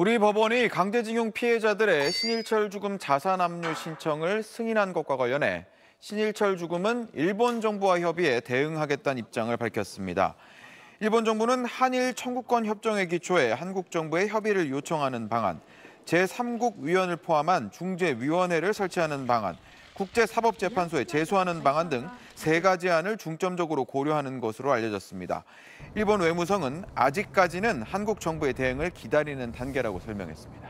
우리 법원이 강제징용 피해자들의 신일철 죽음 자산 압류 신청을 승인한 것과 관련해 신일철 죽음은 일본 정부와 협의해 대응하겠다는 입장을 밝혔습니다. 일본 정부는 한일 청구권 협정에 기초해 한국 정부의 협의를 요청하는 방안, 제3국 위원을 포함한 중재위원회를 설치하는 방안, 국제사법재판소에 제소하는 방안 등 세 가지 안을 중점적으로 고려하는 것으로 알려졌습니다. 일본 외무성은 아직까지는 한국 정부의 대응을 기다리는 단계라고 설명했습니다.